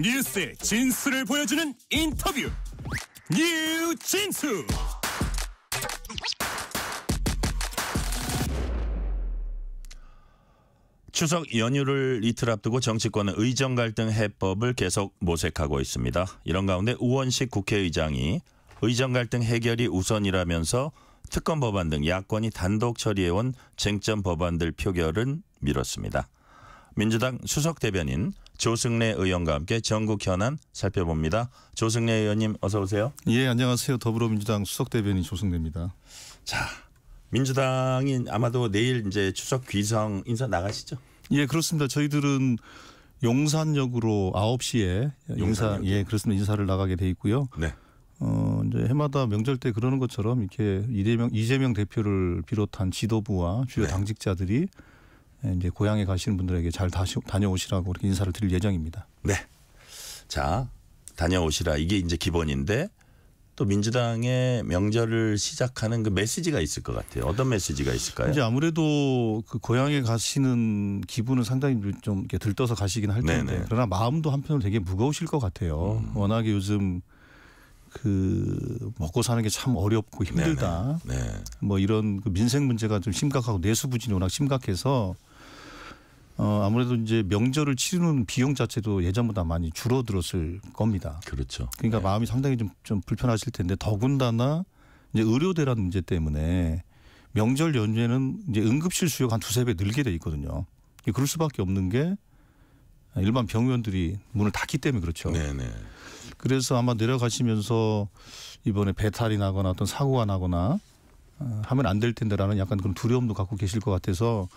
뉴스의 진수를 보여주는 인터뷰 뉴 진수 추석 연휴를 이틀 앞두고 정치권은 의정 갈등 해법을 계속 모색하고 있습니다. 이런 가운데 우원식 국회의장이 의정 갈등 해결이 우선이라면서 특검 법안 등 야권이 단독 처리해온 쟁점 법안들 표결은 미뤘습니다. 민주당 수석 대변인 조승래 의원과 함께 전국 현안 살펴봅니다. 조승래 의원님 어서 오세요. 예, 안녕하세요. 더불어민주당 수석 대변인 조승래입니다. 자, 민주당이 아마도 내일 이제 추석 귀성 인사 나가시죠? 예, 그렇습니다. 저희들은 용산역으로 9시에 용산 예, 그렇습니다. 인사를 나가게 돼 있고요. 네. 어, 이제 해마다 명절 때 그러는 것처럼 이렇게 이재명, 이재명 대표를 비롯한 지도부와 주요 네. 당직자들이 이제 고향에 가시는 분들에게 잘 다시 다녀오시라고 이렇게 인사를 드릴 예정입니다. 네. 자, 다녀오시라 이게 이제 기본인데 또 민주당의 명절을 시작하는 그 메시지가 있을 것 같아요. 어떤 메시지가 있을까요? 이제 아무래도 그 고향에 가시는 기분은 상당히 좀 이렇게 들떠서 가시긴 할 텐데 네네. 그러나 마음도 한편으로 되게 무거우실 것 같아요. 음. 워낙에 요즘 그 먹고 사는 게 참 어렵고 힘들다. 네뭐 네. 이런 그 민생 문제가 좀 심각하고 내수 부진이 워낙 심각해서 어, 아무래도 이제 명절을 치르는 비용 자체도 예전보다 많이 줄어들었을 겁니다. 그렇죠. 그러니까 네. 마음이 상당히 좀, 좀 불편하실 텐데 더군다나 이제 의료대란 문제 때문에 명절 연휴에는 이제 응급실 수요가 한 두세 배 늘게 돼 있거든요. 그럴 수밖에 없는 게 일반 병원들이 문을 닫기 때문에 그렇죠. 네네. 네. 그래서 아마 내려가시면서 이번에 배탈이 나거나 어떤 사고가 나거나 어, 하면 안 될 텐데라는 약간 그런 두려움도 갖고 계실 것 같아서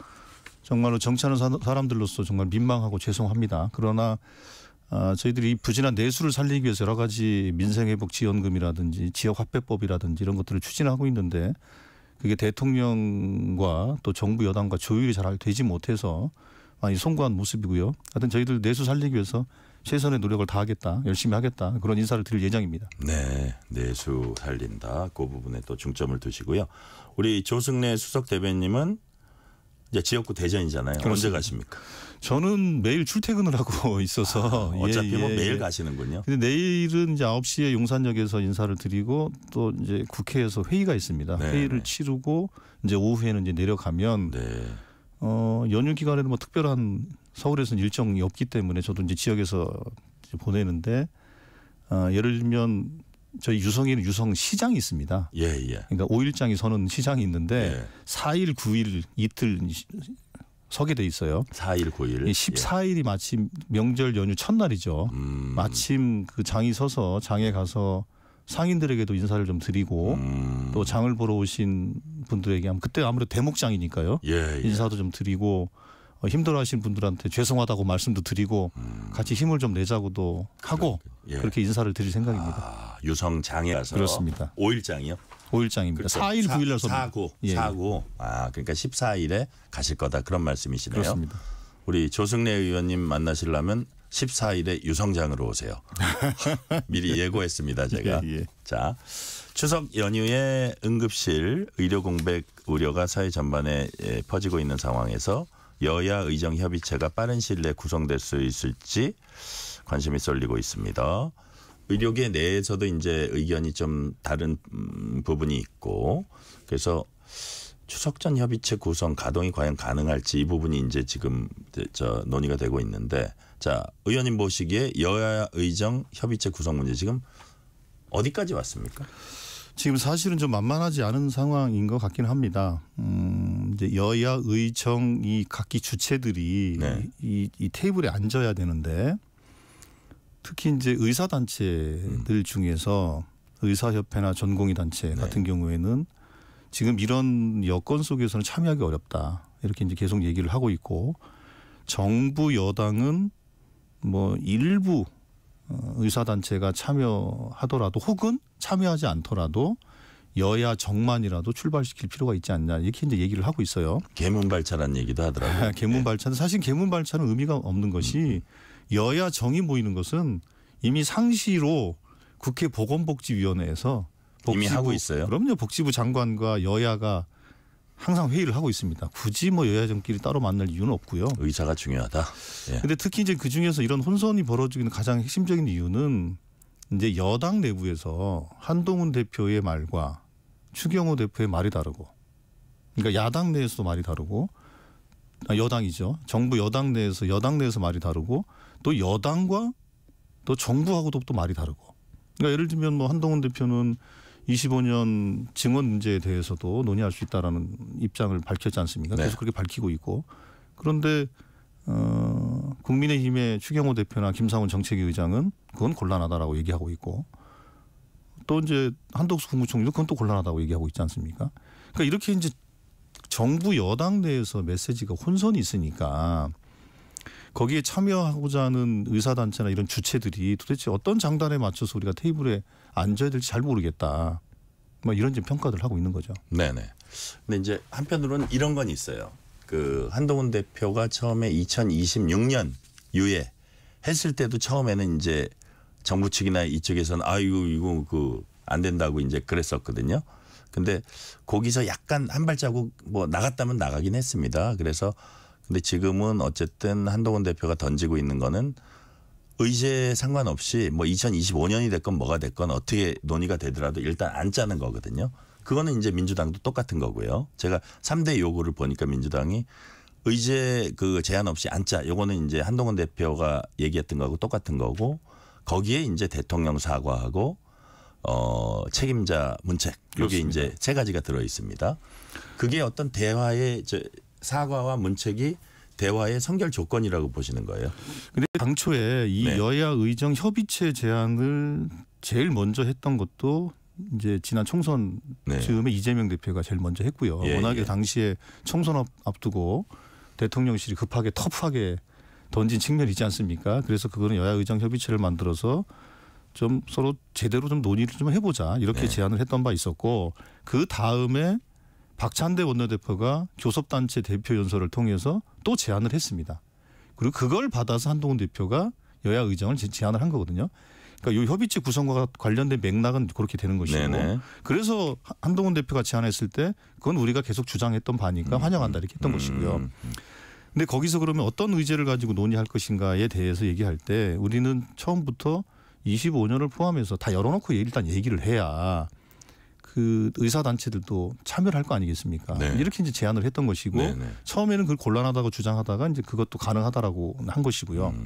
정말로 정치하는 사람들로서 정말 민망하고 죄송합니다. 그러나 아, 저희들이 부진한 내수를 살리기 위해서 여러 가지 민생회복 지원금이라든지 지역화폐법이라든지 이런 것들을 추진하고 있는데 그게 대통령과 또 정부 여당과 조율이 잘 되지 못해서 많이 송구한 모습이고요. 하여튼 저희들 내수 살리기 위해서 최선의 노력을 다하겠다, 열심히 하겠다 그런 인사를 드릴 예정입니다. 네, 내수 살린다 그 부분에 또 중점을 두시고요. 우리 조승래 수석 대변님은 이제 지역구 대전이잖아요. 그렇습니다. 언제 가십니까? 저는 매일 출퇴근을 하고 있어서 아, 예, 어차피 뭐 예, 뭐 매일 예. 가시는군요. 근데 내일은 이제 9시에 용산역에서 인사를 드리고 또 이제 국회에서 회의가 있습니다. 네, 회의를 네. 치르고 이제 오후에는 이제 내려가면 네. 어, 연휴 기간에는 뭐 특별한 서울에서는 일정이 없기 때문에 저도 이제 지역에서 이제 보내는데 어, 예를 들면 저희 유성에는 유성 시장이 있습니다. 예, 예. 그러니까 5일장이 서는 시장이 있는데 예. 4일, 9일 이틀 서게 돼 있어요. 4일, 9일. 14일이 예, 예. 마침 명절 연휴 첫날이죠. 음. 마침 그 장이 서서 장에 가서 상인들에게도 인사를 좀 드리고 음. 또 장을 보러 오신 분들에게 하 그때 아무래도 대목장이니까요. 예, 예. 인사도 좀 드리고 어, 힘들어하시는 분들한테 죄송하다고 말씀도 드리고 음. 같이 힘을 좀 내자고도 하고 그렇게, 예. 그렇게 인사를 드릴 생각입니다. 아, 유성 장애라서 그렇습니다. 5일장이요? 5일장입니다. 4일 그렇죠. 9일 날 사고 예. 예. 사고 아 그러니까 14일에 가실 거다 그런 말씀이시네요. 그렇습니다. 우리 조승래 의원님 만나시려면 14일에 유성장으로 오세요. 미리 예고했습니다 제가. 예, 예. 자 추석 연휴에 응급실 의료 공백 우려가 사회 전반에 예, 퍼지고 있는 상황에서 여야 의정 협의체가 빠른 시일 내에 구성될 수 있을지 관심이 쏠리고 있습니다. 의료계 내에서도 이제 의견이 좀 다른 음, 부분이 있고 그래서 추석 전 협의체 구성 가동이 과연 가능할지 이 부분이 이제 지금 저 논의가 되고 있는데 자 의원님 보시기에 여야 의정 협의체 구성 문제 지금 어디까지 왔습니까? 지금 사실은 좀 만만하지 않은 상황인 것 같긴 합니다. 음, 이제 여야 의정 이 각기 주체들이 네. 이, 이 테이블에 앉아야 되는데 특히 이제 의사 단체들 음. 중에서 의사협회나 전공의 단체 네. 같은 경우에는 지금 이런 여건 속에서는 참여하기 어렵다 이렇게 이제 계속 얘기를 하고 있고 정부 여당은 뭐 일부 어, 의사 단체가 참여하더라도 혹은 참여하지 않더라도 여야 정만이라도 출발시킬 필요가 있지 않냐 이렇게 이제 얘기를 하고 있어요. 개문발차란 얘기도 하더라고요. 아, 개문발차는 네. 사실 개문발차는 의미가 없는 것이 음. 여야 정이 모이는 것은 이미 상시로 국회 보건복지위원회에서 복지부, 이미 하고 있어요. 그럼요. 복지부 장관과 여야가 항상 회의를 하고 있습니다. 굳이 뭐 여야 정끼리 따로 만날 이유는 없고요. 의사가 중요하다. 그런데 예. 특히 이제 그 중에서 이런 혼선이 벌어지는 가장 핵심적인 이유는 이제 여당 내부에서 한동훈 대표의 말과 추경호 대표의 말이 다르고 그러니까 야당 내에서도 말이 다르고 아, 여당이죠. 정부 여당 내에서 여당 내에서 말이 다르고 또 여당과 또 정부하고도 또 말이 다르고. 그러니까 예를 들면 뭐 한동훈 대표는 25년 증언 문제에 대해서도 논의할 수 있다라는 입장을 밝혔지 않습니까? 네. 계속 그렇게 밝히고 있고. 그런데 어, 국민의힘의 추경호 대표나 김상훈 정책위 의장은 그건 곤란하다라고 얘기하고 있고 또 이제 한덕수 국무총리도 그건 또 곤란하다고 얘기하고 있지 않습니까? 그러니까 이렇게 이제 정부 여당 내에서 메시지가 혼선이 있으니까 거기에 참여하고자 하는 의사단체나 이런 주체들이 도대체 어떤 장단에 맞춰서 우리가 테이블에 앉아야 될지 잘 모르겠다. 뭐 이런 좀 평가들 하고 있는 거죠. 네네. 근데 이제 한편으로는 이런 건 있어요. 그 한동훈 대표가 처음에 2026년 유예 했을 때도 처음에는 이제 정부 측이나 이쪽에서는 아유 이거 그 안 된다고 이제 그랬었거든요. 근데 거기서 약간 한 발자국 뭐 나갔다면 나가긴 했습니다. 그래서 근데 지금은 어쨌든 한동훈 대표가 던지고 있는 거는 의제 상관없이 뭐 2025년이 됐건 뭐가 됐건 어떻게 논의가 되더라도 일단 안 짜는 거거든요. 그거는 이제 민주당도 똑같은 거고요. 제가 3대 요구를 보니까 민주당이 의제 그 제한 없이 안 짜. 요거는 이제 한동훈 대표가 얘기했던 거하고 똑같은 거고 거기에 이제 대통령 사과하고 어 책임자 문책 여게 이제 세 가지가 들어 있습니다. 그게 어떤 대화의 사과와 문책이 대화의 선결 조건이라고 보시는 거예요. 근데 당초에 이 네. 여야 의정 협의체 제안을 제일 먼저 했던 것도 이제 지난 총선 네. 즈음에 이재명 대표가 제일 먼저 했고요. 예, 워낙에 예. 당시에 총선 앞두고 대통령실이 급하게 터프하게 던진 측면이 지 않습니까? 그래서 그거는 여야 의장 협의체를 만들어서 좀 서로 제대로 좀 논의를 좀 해보자 이렇게 네. 제안을 했던 바 있었고 그 다음에 박찬대 원내대표가 교섭단체 대표 연설을 통해서 또 제안을 했습니다. 그리고 그걸 받아서 한동훈 대표가 여야 의장을 제안을 한 거거든요. 그러니까 요 협의체 구성과 관련된 맥락은 그렇게 되는 것이고 네네. 그래서 한동훈 대표가 제안했을 때 그건 우리가 계속 주장했던 바니까 음, 환영한다 음. 이렇게 했던 음. 것이고요. 음, 근데 거기서 그러면 어떤 의제를 가지고 논의할 것인가에 대해서 얘기할 때 우리는 처음부터 25년을 포함해서 다 열어놓고 일단 얘기를 해야 그 의사 단체들도 참여를 할 거 아니겠습니까? 네. 이렇게 이제 제안을 했던 것이고 네, 네. 처음에는 그걸 곤란하다고 주장하다가 이제 그것도 가능하다라고 한 것이고요. 음.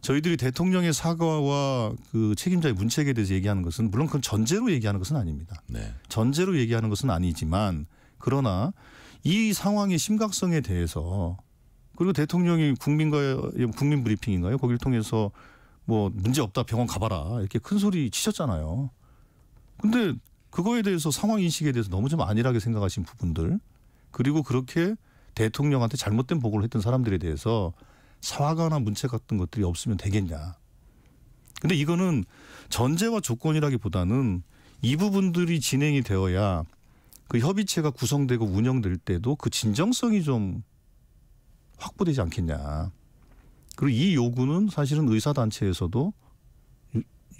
저희들이 대통령의 사과와 그 책임자의 문책에 대해서 얘기하는 것은 물론 그건 전제로 얘기하는 것은 아닙니다. 네. 전제로 얘기하는 것은 아니지만 그러나 이 상황의 심각성에 대해서 그리고 대통령이 국민과 국민 브리핑인가요? 거기를 통해서 뭐 문제 없다 병원 가봐라 이렇게 큰 소리 치셨잖아요. 근데 그거에 대해서 상황 인식에 대해서 너무 좀 안일하게 생각하신 부분들 그리고 그렇게 대통령한테 잘못된 보고를 했던 사람들에 대해서 사과나 문책 같은 것들이 없으면 되겠냐. 근데 이거는 전제와 조건이라기보다는 이 부분들이 진행이 되어야 그 협의체가 구성되고 운영될 때도 그 진정성이 좀 확보되지 않겠냐. 그리고 이 요구는 사실은 의사 단체에서도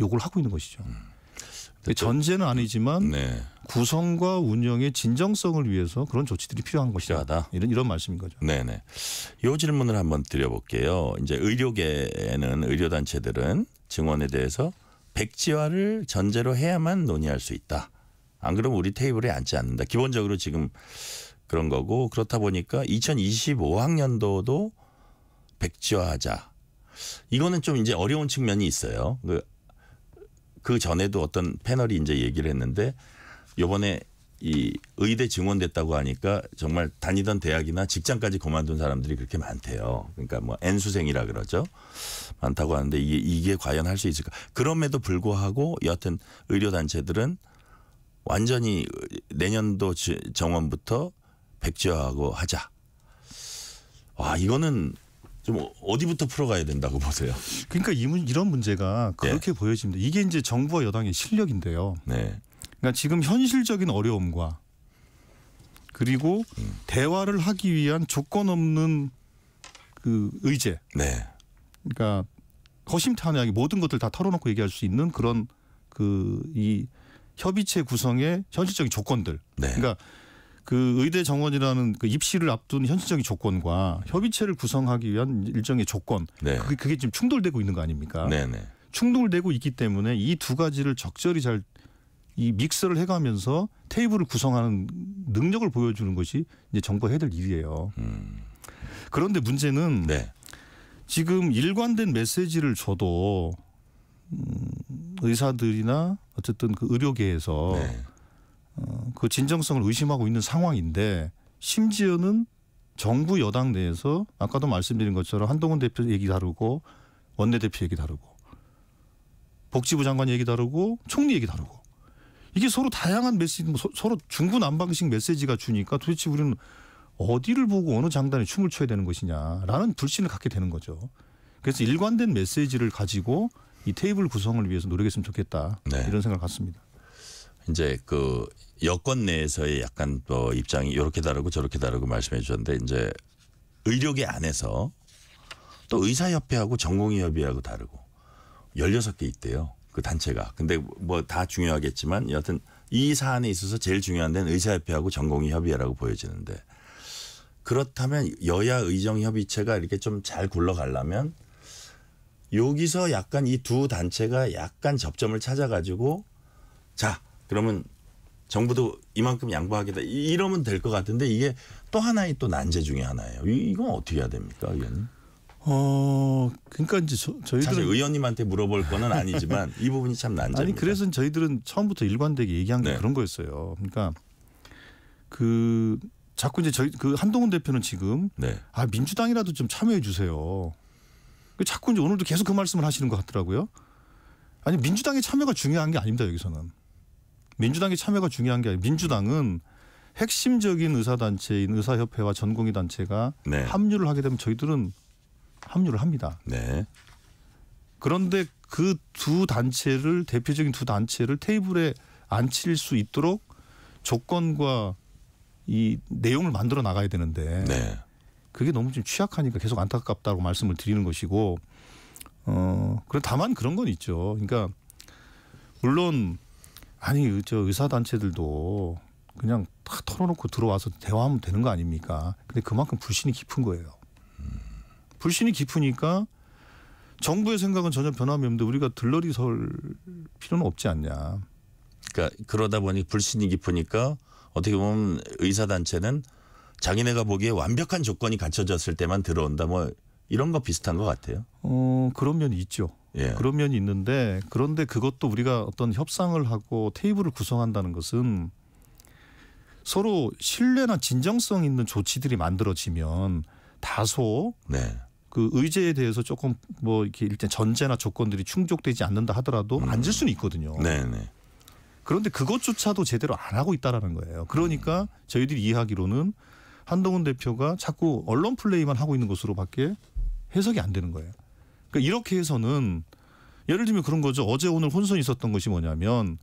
요구를 하고 있는 것이죠. 음. 그 전제는 아니지만 네. 구성과 운영의 진정성을 위해서 그런 조치들이 필요한 것이다. 필요하다. 이런 이런 말씀인 거죠. 네네. 네. 요 질문을 한번 드려볼게요. 이제 의료계는 의료 단체들은 증언에 대해서 백지화를 전제로 해야만 논의할 수 있다. 안 그러면 우리 테이블에 앉지 않는다. 기본적으로 지금 그런 거고 그렇다 보니까 2025학년도도 백지화하자. 이거는 좀 이제 어려운 측면이 있어요. 그, 그 전에도 어떤 패널이 이제 얘기를 했는데 요번에 이 의대 증원됐다고 하니까 정말 다니던 대학이나 직장까지 그만둔 사람들이 그렇게 많대요. 그러니까 뭐 N수생이라 그러죠. 많다고 하는데 이게, 이게 과연 할 수 있을까. 그럼에도 불구하고 여하튼 의료단체들은 완전히 내년도 정원부터 백지화하고 하자. 와 이거는 좀 어디부터 풀어가야 된다고 보세요? 그러니까 문, 이런 문제가 네. 그렇게 네. 보여집니다. 이게 이제 정부와 여당의 실력인데요. 네. 그러니까 지금 현실적인 어려움과 그리고 음. 대화를 하기 위한 조건 없는 그 의제. 네. 그러니까 허심탄회하게 모든 것들 다 털어놓고 얘기할 수 있는 그런 그 이 협의체 구성의 현실적인 조건들. 네. 그러니까 그 의대 정원이라는 그 입시를 앞둔 현실적인 조건과 협의체를 구성하기 위한 일정의 조건 네. 그게, 그게 지금 충돌되고 있는 거 아닙니까? 네네. 네. 충돌되고 있기 때문에 이 두 가지를 적절히 잘 이 믹서를 해가면서 테이블을 구성하는 능력을 보여주는 것이 이제 정부 해야 될 일이에요. 음. 그런데 문제는 네. 지금 일관된 메시지를 줘도 음, 의사들이나 어쨌든 그 의료계에서 네. 어, 그 진정성을 의심하고 있는 상황인데 심지어는 정부 여당 내에서 아까도 말씀드린 것처럼 한동훈 대표 얘기 다루고 원내대표 얘기 다루고 복지부 장관 얘기 다루고 총리 얘기 다루고 이게 서로 다양한 메시지 뭐 서로 중구난방식 메시지가 주니까 도대체 우리는 어디를 보고 어느 장단에 춤을 춰야 되는 것이냐라는 불신을 갖게 되는 거죠. 그래서 일관된 메시지를 가지고 이 테이블 구성을 위해서 노력했으면 좋겠다 네. 이런 생각을 갖습니다. 이제 그 여권 내에서의 약간 또 입장이 이렇게 다르고 저렇게 다르고 말씀해 주셨는데 이제 의료계 안에서 또 의사협회하고 전공의협의하고 다르고 열여섯 개 있대요. 그 단체가. 근데 뭐 다 중요하겠지만 여하튼 이 사안에 있어서 제일 중요한 데는 의사협회하고 전공의협의회라고 보여지는데 그렇다면 여야 의정협의체가 이렇게 좀 잘 굴러가려면 여기서 약간 이 두 단체가 약간 접점을 찾아가지고 자 그러면 정부도 이만큼 양보하겠다 이러면 될 것 같은데 이게 또 하나의 또 난제 중에 하나예요. 이건 어떻게 해야 됩니까, 의원님? 어, 그러니까 이제 저희들 사실 의원님한테 물어볼 거는 아니지만 이 부분이 참 난제. 아니 그래서 저희들은 처음부터 일관되게 얘기한 게 네. 그런 거였어요. 그러니까 그 자꾸 이제 저희 그 한동훈 대표는 지금 네. 아 민주당이라도 좀 참여해 주세요. 그 자꾸 이제 오늘도 계속 그 말씀을 하시는 것 같더라고요. 아니 민주당의 참여가 중요한 게 아닙니다 여기서는. 민주당의 참여가 중요한 게 아니라 민주당은 핵심적인 의사단체인 의사협회와 전공의단체가 네. 합류를 하게 되면 저희들은 합류를 합니다. 네. 그런데 그 두 단체를 대표적인 두 단체를 테이블에 앉힐 수 있도록 조건과 이 내용을 만들어 나가야 되는데 네. 그게 너무 좀 취약하니까 계속 안타깝다고 말씀을 드리는 것이고 어 그래 다만 그런 건 있죠. 그러니까 물론 아니 저 의사 단체들도 그냥 다 털어놓고 들어와서 대화하면 되는 거 아닙니까? 근데 그만큼 불신이 깊은 거예요. 음. 불신이 깊으니까 정부의 생각은 전혀 변함이 없는데 우리가 들러리 설 필요는 없지 않냐. 그러니까 그러다 보니 불신이 깊으니까 어떻게 보면 의사 단체는 자기네가 보기에 완벽한 조건이 갖춰졌을 때만 들어온다 뭐 이런 거 비슷한 것 같아요. 어 그런 면이 있죠. 예. 그런 면이 있는데 그런데 그것도 우리가 어떤 협상을 하고 테이블을 구성한다는 것은 서로 신뢰나 진정성 있는 조치들이 만들어지면 다소 네. 그 의제에 대해서 조금 뭐 이렇게 일단 전제나 조건들이 충족되지 않는다 하더라도 음. 앉을 수는 있거든요. 네네. 네. 그런데 그것조차도 제대로 안 하고 있다라는 거예요. 그러니까 음. 저희들이 이해하기로는 한동훈 대표가 자꾸 언론 플레이만 하고 있는 것으로밖에 해석이 안 되는 거예요. 그러니까 이렇게 해서는 예를 들면 그런 거죠. 어제 오늘 혼선이 있었던 것이 뭐냐면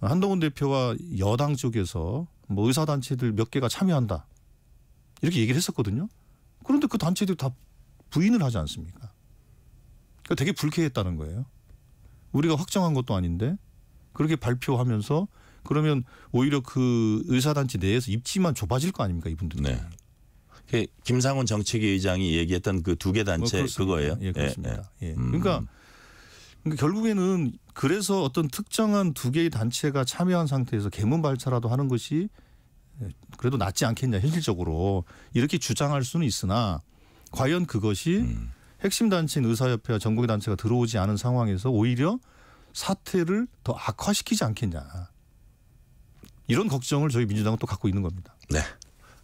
한동훈 대표와 여당 쪽에서 뭐 의사 단체들 몇 개가 참여한다 이렇게 얘기를 했었거든요. 그런데 그 단체들 다 부인을 하지 않습니까? 그러니까 되게 불쾌했다는 거예요. 우리가 확정한 것도 아닌데 그렇게 발표하면서 그러면 오히려 그 의사단체 내에서 입지만 좁아질 거 아닙니까 이분들. 네. 그 김상훈 정책위 의장이 얘기했던 그 두 개 단체 뭐 그거예요. 예, 예, 그렇습니다. 예, 예. 음. 그러니까, 그러니까 결국에는 그래서 어떤 특정한 두 개의 단체가 참여한 상태에서 개문 발차라도 하는 것이 예, 그래도 낫지 않겠냐 현실적으로 이렇게 주장할 수는 있으나 과연 그것이 음. 핵심 단체인 의사협회와 전국의 단체가 들어오지 않은 상황에서 오히려 사태를 더 악화시키지 않겠냐 이런 걱정을 저희 민주당은 또 갖고 있는 겁니다. 네.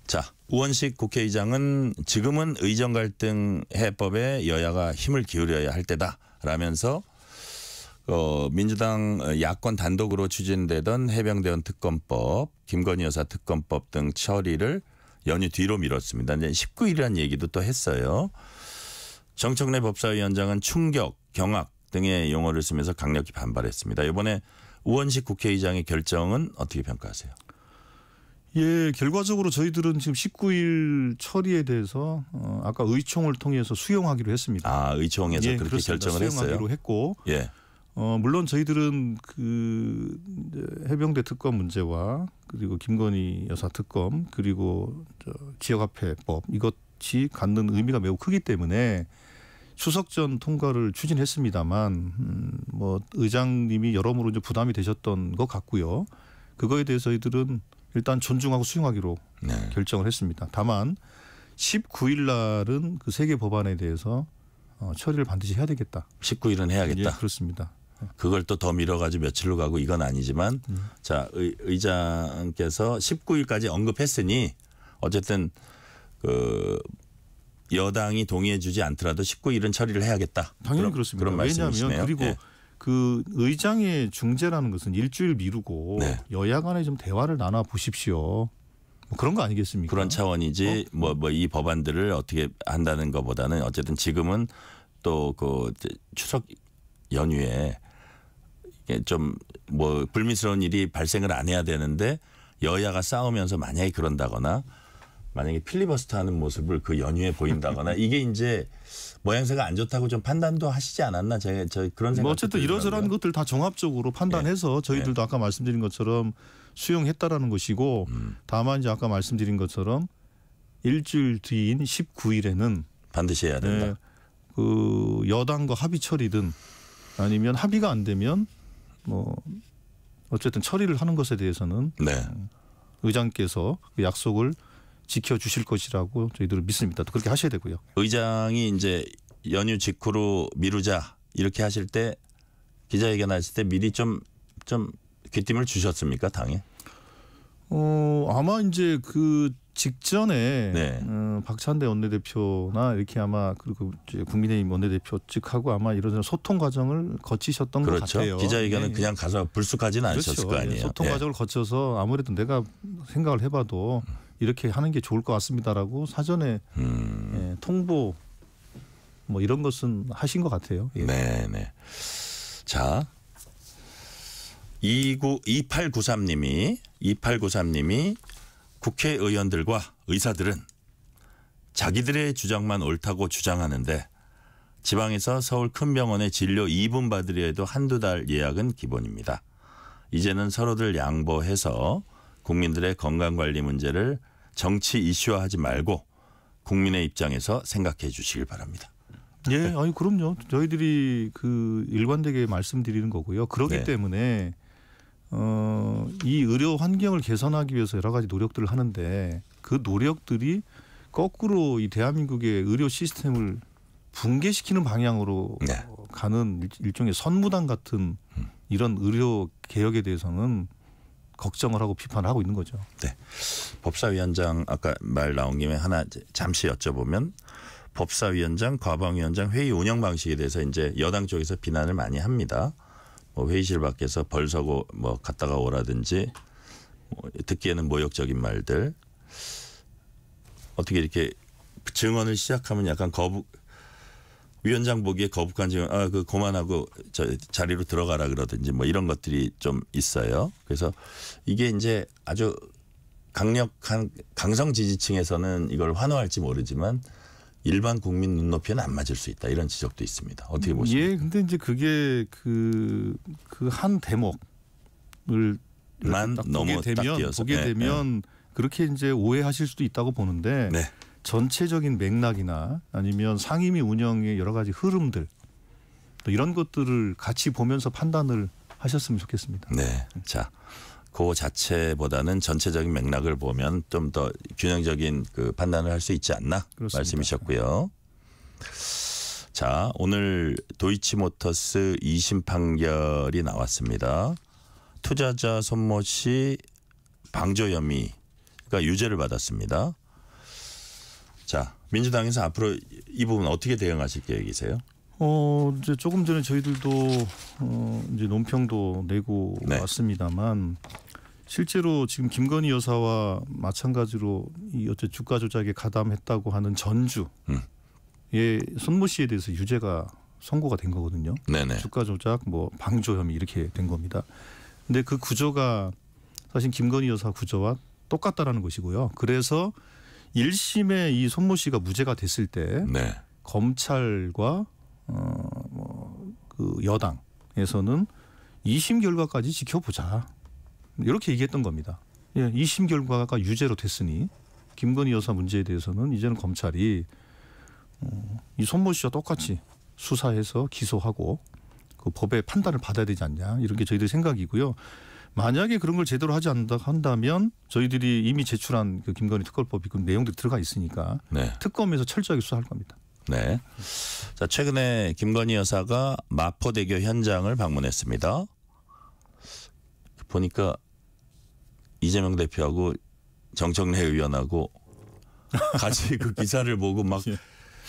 자 우원식 국회의장은 지금은 의정 갈등 해법에 여야가 힘을 기울여야 할 때다라면서 어, 민주당 야권 단독으로 추진되던 해병대원 특검법, 김건희 여사 특검법 등 처리를 연휴 뒤로 미뤘습니다. 이제 19일이라는 얘기도 또 했어요. 정청래 법사위원장은 충격, 경악 등의 용어를 쓰면서 강력히 반발했습니다. 이번에 우원식 국회의장의 결정은 어떻게 평가하세요? 예, 결과적으로 저희들은 지금 19일 처리에 대해서 어, 아까 의총을 통해서 수용하기로 했습니다. 아, 의총에서 예, 그렇게 그렇습니다. 결정을 수용하기로 했어요. 했고, 예. 어, 물론 저희들은 그 해병대 특검 문제와 그리고 김건희 여사 특검 그리고 저 지역화폐법 이것이 갖는 의미가 매우 크기 때문에 추석 전 통과를 추진했습니다만 음, 뭐 의장님이 여러모로 이제 부담이 되셨던 것 같고요. 그거에 대해서 저희들은 일단 존중하고 수용하기로 네. 결정을 했습니다. 다만 19일 날은 그 세계 법안에 대해서 어, 처리를 반드시 해야 되겠다. 19일은 해야겠다. 예, 그렇습니다. 예. 그걸 또더 밀어가지고 며칠로 가고 이건 아니지만 음. 자 의, 의장께서 19일까지 언급했으니 어쨌든 그 여당이 동의해주지 않더라도 19일은 처리를 해야겠다. 당연히 그런, 그렇습니다. 그런 말씀이시네요. 그리고 예. 그 의장의 중재라는 것은 일주일 미루고 네. 여야 간에 좀 대화를 나눠 보십시오. 뭐 그런 거 아니겠습니까? 그런 차원이지 뭐뭐 어? 뭐 이 법안들을 어떻게 한다는 것보다는 어쨌든 지금은 또 그 추석 연휴에 좀뭐 불미스러운 일이 발생을 안 해야 되는데 여야가 싸우면서 만약에 그런다거나 만약에 필리버스터 하는 모습을 그 연휴에 보인다거나 이게 이제 모양새가 안 좋다고 좀 판단도 하시지 않았나 제가 저 그런 생각. 뭐 어쨌든 이러저러한 것들 다 종합적으로 판단해서 예. 저희들도 예. 아까 말씀드린 것처럼 수용했다라는 것이고 음. 다만 이제 아까 말씀드린 것처럼 일주일 뒤인 19일에는 반드시 해야 된다. 네, 그 여당과 합의 처리든 아니면 합의가 안 되면 뭐 어쨌든 처리를 하는 것에 대해서는 네. 음, 의장께서 그 약속을 지켜주실 것이라고 저희들은 믿습니다. 또 그렇게 하셔야 되고요. 의장이 이제 연휴 직후로 미루자 이렇게 하실 때 기자회견 하실 때 미리 좀 좀 귀띔을 주셨습니까 당에? 어 아마 이제 그 직전에 네. 어, 박찬대 원내대표나 이렇게 아마 그리고 국민의힘 원내대표 측하고 아마 이런 소통 과정을 거치셨던 그렇죠. 것 같아요. 기자회견은 네. 그냥 가서 불쑥하진 그렇죠. 않으셨을 그렇죠. 거 예, 아니에요. 소통 네. 과정을 거쳐서 아무래도 내가 생각을 해봐도 음. 이렇게 하는 게 좋을 것 같습니다라고 사전에 음. 예, 통보 뭐 이런 것은 하신 것 같아요. 예. 네, 네. 자, 29 2893님이 2893님이 국회의원들과 의사들은 자기들의 주장만 옳다고 주장하는데 지방에서 서울 큰 병원에 진료 2분 받으려 해도 한두 달 예약은 기본입니다. 이제는 서로들 양보해서 국민들의 건강관리 문제를 정치 이슈화하지 말고 국민의 입장에서 생각해 주시길 바랍니다. 예, 네. 아니 그럼요. 저희들이 그 일관되게 말씀드리는 거고요. 그렇기 네. 때문에 어, 이 의료 환경을 개선하기 위해서 여러 가지 노력들을 하는데 그 노력들이 거꾸로 이 대한민국의 의료 시스템을 붕괴시키는 방향으로 네. 가는 일종의 선무당 같은 음. 이런 의료 개혁에 대해서는 걱정을 하고 비판을 하고 있는 거죠. 네. 법사위원장 아까 말 나온 김에 하나 잠시 여쭤보면 법사위원장, 과방위원장 회의 운영 방식에 대해서 이제 여당 쪽에서 비난을 많이 합니다. 뭐 회의실 밖에서 벌서고 뭐 갔다가 오라든지 뭐 듣기에는 모욕적인 말들 어떻게 이렇게 증언을 시작하면 약간 거부 위원장 보기에 거북한 지금 아, 그 고만하고 저 자리로 들어가라 그러든지 뭐 이런 것들이 좀 있어요. 그래서 이게 이제 아주 강력한 강성 지지층에서는 이걸 환호할지 모르지만 일반 국민 눈높이는안 맞을 수 있다 이런 지적도 있습니다. 어떻게 보십니까? 예, 근데 이제 그게 그그 한 대목을 만 넘어 보게 되면 딱 보게 되면 네. 그렇게 이제 오해하실 수도 있다고 보는데 네. 전체적인 맥락이나 아니면 상임위 운영의 여러 가지 흐름들 또 이런 것들을 같이 보면서 판단을 하셨으면 좋겠습니다. 네. 자, 그 자체보다는 전체적인 맥락을 보면 좀 더 균형적인 그 판단을 할 수 있지 않나 그렇습니다. 말씀이셨고요. 자, 오늘 도이치모터스 2심 판결이 나왔습니다. 투자자 손모 씨 방조 혐의 가 유죄를 받았습니다. 자, 민주당에서 앞으로 이 부분 어떻게 대응하실 계획이세요? 어, 이제 조금 전에 저희들도 어, 이제 논평도 내고 네. 왔습니다만 실제로 지금 김건희 여사와 마찬가지로 이 어째 주가 조작에 가담했다고 하는 전주 음. 예, 손모 씨에 대해서 유죄가 선고가 된 거거든요. 네네. 주가 조작, 뭐 방조 혐의 이렇게 된 겁니다. 근데 그 구조가 사실 김건희 여사 구조와 똑같다라는 것이고요. 그래서 1심에 이 손모 씨가 무죄가 됐을 때 네. 검찰과 어뭐그 여당에서는 2심 결과까지 지켜보자 이렇게 얘기했던 겁니다. 예, 2심 결과가 유죄로 됐으니 김건희 여사 문제에 대해서는 이제는 검찰이 어, 이 손모 씨와 똑같이 수사해서 기소하고 그 법의 판단을 받아야 되지 않냐 이런 게 저희들 생각이고요. 만약에 그런 걸 제대로 하지 않는다 한다면 저희들이 이미 제출한 그 김건희 특검법이 그 내용들이 들어가 있으니까 네. 특검에서 철저하게 수사할 겁니다. 네. 자, 최근에 김건희 여사가 마포대교 현장을 방문했습니다. 보니까 이재명 대표하고 정청래 의원하고 같이 그 기사를 보고 막 예.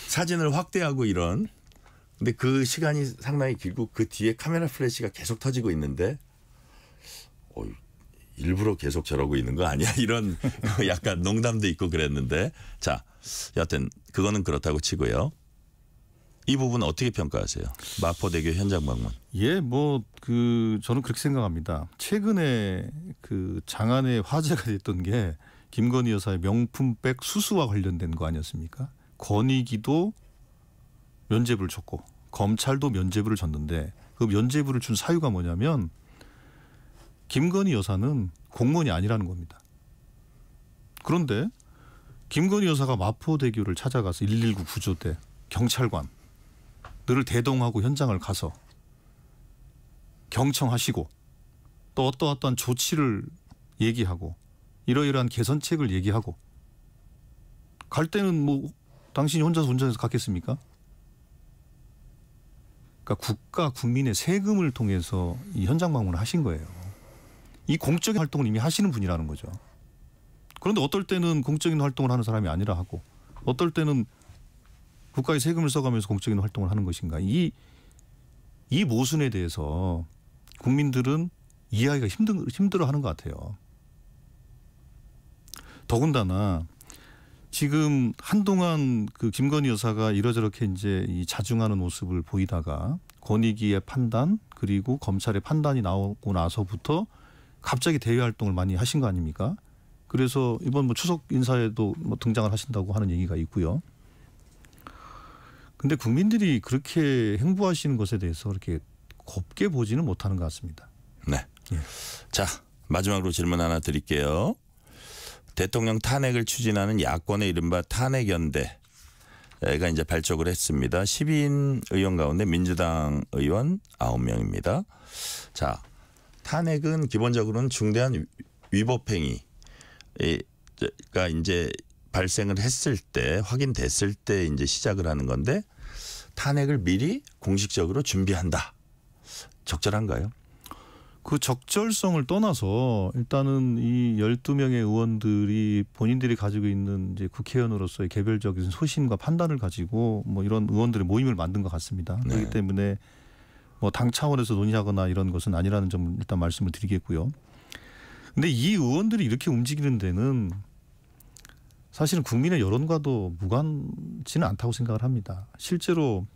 사진을 확대하고 이런 근데 그 시간이 상당히 길고 그 뒤에 카메라 플래시가 계속 터지고 있는데 어이, 일부러 계속 저러고 있는 거 아니야? 이런 약간 농담도 있고 그랬는데 자 여하튼 그거는 그렇다고 치고요. 이 부분 어떻게 평가하세요? 마포대교 현장 방문. 예, 뭐 그 저는 그렇게 생각합니다. 최근에 그 장안에 화제가 됐던 게 김건희 여사의 명품백 수수와 관련된 거 아니었습니까? 권익위도 면죄부를 줬고 검찰도 면죄부를 줬는데 그 면죄부를 준 사유가 뭐냐면 김건희 여사는 공무원이 아니라는 겁니다. 그런데 김건희 여사가 마포대교를 찾아가서 119 구조대 경찰관들을 대동하고 현장을 가서 경청하시고 또 어떠어떠한 조치를 얘기하고 이러이러한 개선책을 얘기하고 갈 때는 뭐 당신이 혼자서 운전해서 갔겠습니까? 그러니까 국가 국민의 세금을 통해서 이 현장 방문을 하신 거예요. 이 공적인 활동을 이미 하시는 분이라는 거죠. 그런데 어떨 때는 공적인 활동을 하는 사람이 아니라 하고 어떨 때는 국가의 세금을 써가면서 공적인 활동을 하는 것인가 이 이 모순에 대해서 국민들은 이해하기가 힘든 힘들어하는 것 같아요. 더군다나 지금 한동안 그 김건희 여사가 이러저렇게 이제 이 자중하는 모습을 보이다가 권익위의 판단 그리고 검찰의 판단이 나오고 나서부터 갑자기 대외 활동을 많이 하신 거 아닙니까? 그래서 이번 뭐 추석 인사에도 뭐 등장을 하신다고 하는 얘기가 있고요. 근데 국민들이 그렇게 행보하시는 것에 대해서 그렇게 곱게 보지는 못하는 것 같습니다. 네. 예. 자 마지막으로 질문 하나 드릴게요. 대통령 탄핵을 추진하는 야권의 이른바 탄핵연대. 가 이제 발족을 했습니다. 12인 의원 가운데 민주당 의원 9명입니다. 자, 탄핵은 기본적으로는 중대한 위법행위가 이제 발생을 했을 때 확인됐을 때 이제 시작을 하는 건데 탄핵을 미리 공식적으로 준비한다. 적절한가요? 그 적절성을 떠나서 일단은 이 열두 명의 의원들이 본인들이 가지고 있는 이제 국회의원으로서의 개별적인 소신과 판단을 가지고 뭐 이런 의원들의 모임을 만든 것 같습니다. 네. 그렇기 때문에 뭐당 차원에서 논의하거나 이런 것은 아니라는 점을 일단 말씀을 드리겠고요. 근데 이 의원들이 이렇게 움직이는 데는 사실은 국민의 여론과도 무관치는 않다고 생각을 합니다. 실제로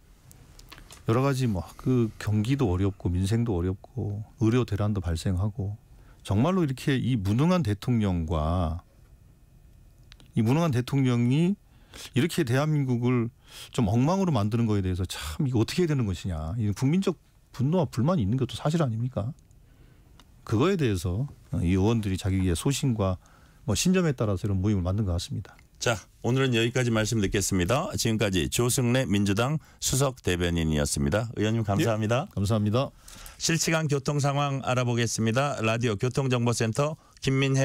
여러 가지 뭐 그 경기도 어렵고 민생도 어렵고 의료 대란도 발생하고 정말로 이렇게 이 무능한 대통령과 이 무능한 대통령이 이렇게 대한민국을 좀 엉망으로 만드는 거에 대해서 참 이거 어떻게 해야 되는 것이냐. 이 국민적 분노와 불만이 있는 것도 사실 아닙니까? 그거에 대해서 어, 이 의원들이 자기의 소신과 뭐 신점에 따라서 이런 모임을 만든 것 같습니다. 자, 오늘은 여기까지 말씀 듣겠습니다. 지금까지 조승래 민주당 수석 대변인이었습니다. 의원님 감사합니다. 예, 감사합니다. 실시간 교통 상황 알아보겠습니다. 라디오 교통정보센터 김민혜